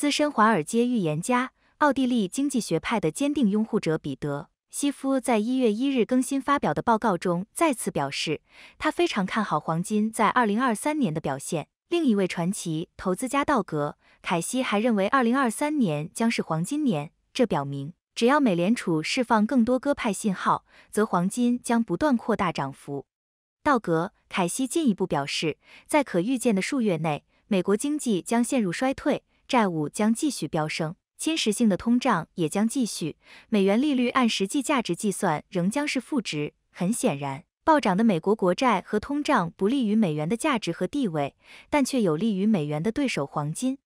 资深华尔街预言家、奥地利经济学派的坚定拥护者彼得·希夫在1月1日更新发表的报告中再次表示，他非常看好黄金在2023年的表现。另一位传奇投资家道格·凯西还认为，2023年将是黄金年。这表明，只要美联储释放更多鸽派信号，则黄金将不断扩大涨幅。道格·凯西进一步表示，在可预见的数月内，美国经济将陷入衰退。债务将继续飙升，侵蚀性的通胀也将继续。美元利率按实际价值计算仍将是负值。很显然，暴涨的美国国债和通胀不利于美元的价值和地位，但却有利于美元的对手黄金，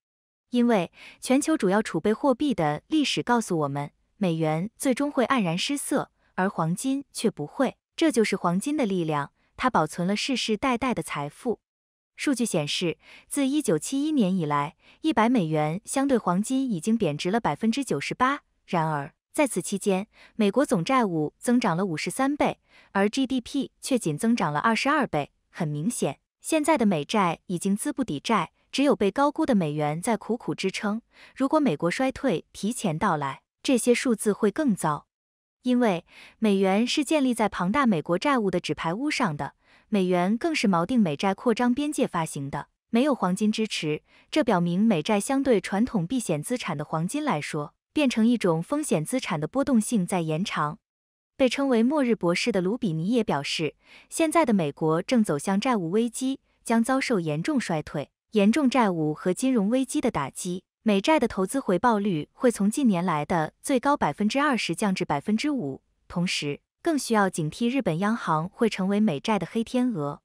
因为全球主要储备货币的历史告诉我们，美元最终会黯然失色，而黄金却不会。这就是黄金的力量，它保存了世世代代的财富。数据显示，自1971年以来，100美元相对黄金已经贬值了98%。然而，在此期间，美国总债务增长了53倍，而 GDP 却仅增长了22倍。很明显，现在的美债已经资不抵债，只有被高估的美元在苦苦支撑。如果美国衰退提前到来，这些数字会更糟，因为美元是建立在庞大美国债务的纸牌屋上的。美元更是锚定美债扩张边界发行的，没有黄金支持，这表明美债相对传统避险资产的黄金来说，变成一种风险资产的波动性在延长。被称为“末日博士”的卢比尼也表示，现在的美国正走向债务危机，将遭受严重衰退、严重债务和金融危机的打击。美债的投资回报率会从近年来的最高百分之二十降至百分之五，同时。更需要警惕日本央行会成为美债的黑天鹅。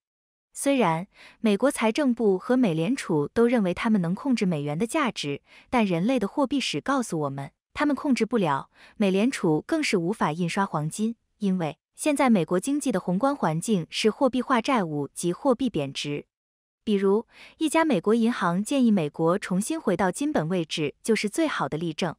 虽然美国财政部和美联储都认为他们能控制美元的价值，但人类的货币史告诉我们，他们控制不了。美联储更是无法印刷黄金，因为现在美国经济的宏观环境是货币化债务及货币贬值。比如，一家美国银行建议美国重新回到金本位制，就是最好的例证。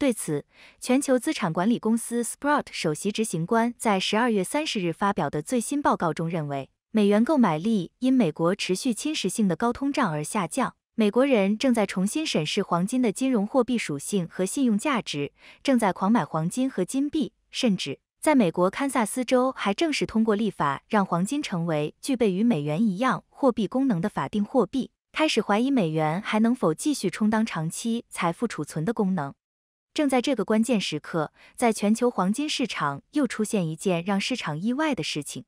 对此，全球资产管理公司 s p r o u t 首席执行官在十二月三十日发表的最新报告中认为，美元购买力因美国持续侵蚀性的高通胀而下降。美国人正在重新审视黄金的金融货币属性和信用价值，正在狂买黄金和金币。甚至在美国堪萨斯州，还正式通过立法让黄金成为具备与美元一样货币功能的法定货币。开始怀疑美元还能否继续充当长期财富储存的功能。正在这个关键时刻，在全球黄金市场又出现一件让市场意外的事情：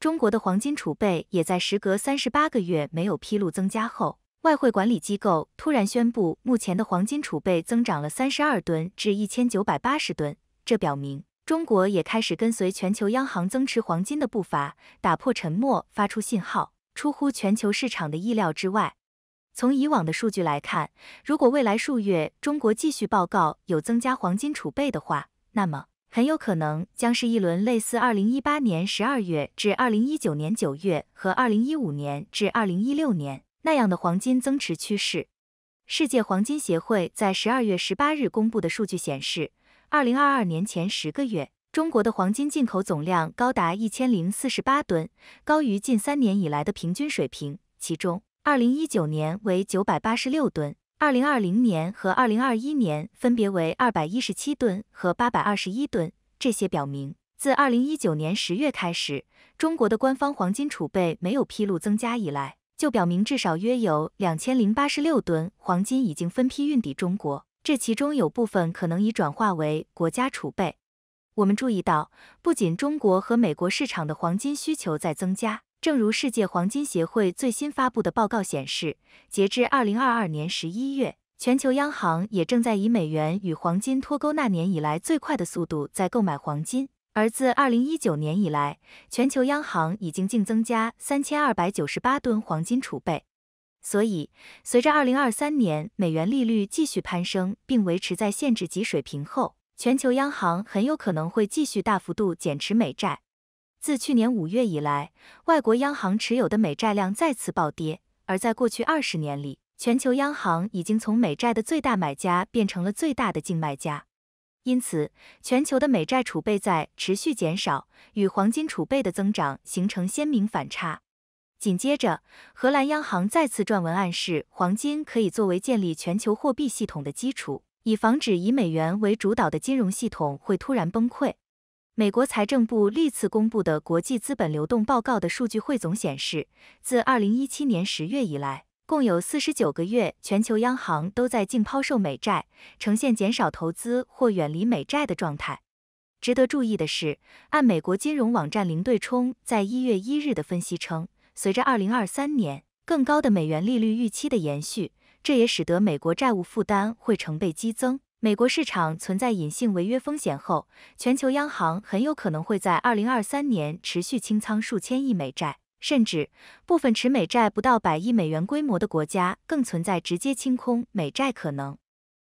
中国的黄金储备也在时隔三十八个月没有披露增加后，外汇管理机构突然宣布，目前的黄金储备增长了三十二吨至一千九百八十吨。这表明中国也开始跟随全球央行增持黄金的步伐，打破沉默，发出信号，出乎全球市场的意料之外。从以往的数据来看，如果未来数月中国继续报告有增加黄金储备的话，那么很有可能将是一轮类似二零一八年十二月至二零一九年九月和二零一五年至二零一六年那样的黄金增持趋势。世界黄金协会在十二月十八日公布的数据显示，二零二二年前十个月，中国的黄金进口总量高达一千零四十八吨，高于近三年以来的平均水平，其中。二零一九年为九百八十六吨，二零二零年和二零二一年分别为二百一十七吨和八百二十一吨。这些表明，自二零一九年十月开始，中国的官方黄金储备没有披露增加以来，就表明至少约有两千零八十六吨黄金已经分批运抵中国，这其中有部分可能已转化为国家储备。我们注意到，不仅中国和美国市场的黄金需求在增加。正如世界黄金协会最新发布的报告显示，截至二零二二年十一月，全球央行也正在以美元与黄金脱钩那年以来最快的速度在购买黄金。而自二零一九年以来，全球央行已经净增加三千二百九十八吨黄金储备。所以，随着二零二三年美元利率继续攀升并维持在限制级水平后，全球央行很有可能会继续大幅度减持美债。自去年五月以来，外国央行持有的美债量再次暴跌。而在过去二十年里，全球央行已经从美债的最大买家变成了最大的净卖家，因此全球的美债储备在持续减少，与黄金储备的增长形成鲜明反差。紧接着，荷兰央行再次撰文暗示，黄金可以作为建立全球货币系统的基础，以防止以美元为主导的金融系统会突然崩溃。美国财政部历次公布的国际资本流动报告的数据汇总显示，自2017年10月以来，共有49个月全球央行都在净抛售美债，呈现减少投资或远离美债的状态。值得注意的是，按美国金融网站零对冲在一月一日的分析称，随着2023年更高的美元利率预期的延续，这也使得美国债务负担会成倍激增。美国市场存在隐性违约风险后，全球央行很有可能会在二零二三年持续清仓数千亿美债，甚至部分持美债不到百亿美元规模的国家更存在直接清空美债可能。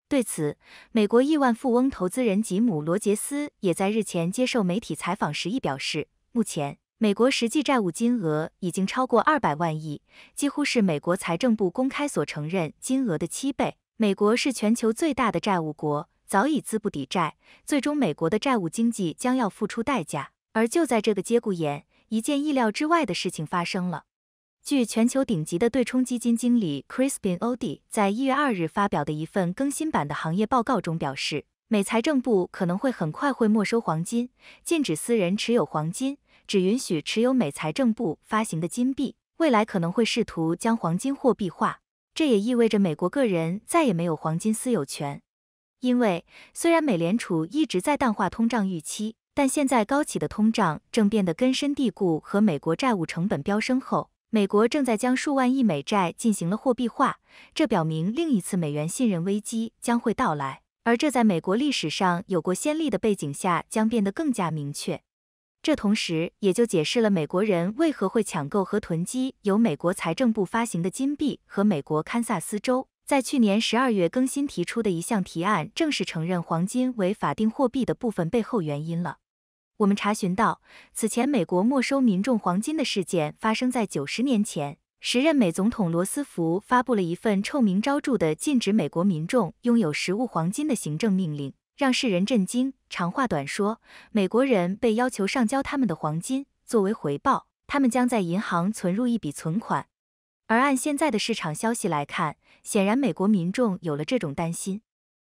对此，美国亿万富翁投资人吉姆·罗杰斯也在日前接受媒体采访时亦表示，目前美国实际债务金额已经超过二百万亿，几乎是美国财政部公开所承认金额的七倍。美国是全球最大的债务国，早已资不抵债，最终美国的债务经济将要付出代价。而就在这个节骨眼，一件意料之外的事情发生了。据全球顶级的对冲基金经理 Crispin Odi 在一月二日发表的一份更新版的行业报告中表示，美财政部可能会很快会没收黄金，禁止私人持有黄金，只允许持有美财政部发行的金币，未来可能会试图将黄金货币化。这也意味着美国个人再也没有黄金私有权，因为虽然美联储一直在淡化通胀预期，但现在高企的通胀正变得根深蒂固，和美国债务成本飙升后，美国正在将数万亿美债进行了货币化，这表明另一次美元信任危机将会到来，而这在美国历史上有过先例的背景下，将变得更加明确。这同时也就解释了美国人为何会抢购和囤积由美国财政部发行的金币，和美国堪萨斯州在去年十二月更新提出的一项提案，正式承认黄金为法定货币的部分背后原因了。我们查询到，此前美国没收民众黄金的事件发生在九十年前，时任美总统罗斯福发布了一份臭名昭著的禁止美国民众拥有实物黄金的行政命令。让世人震惊。长话短说，美国人被要求上交他们的黄金，作为回报，他们将在银行存入一笔存款。而按现在的市场消息来看，显然美国民众有了这种担心。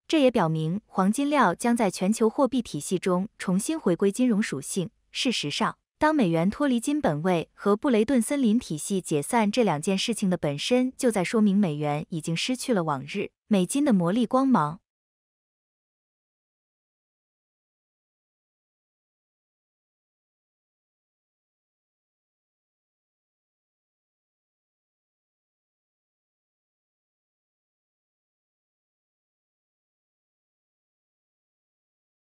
这也表明，黄金料将在全球货币体系中重新回归金融属性。事实上，当美元脱离金本位和布雷顿森林体系解散这两件事情的本身，就在说明美元已经失去了往日美金的魔力光芒。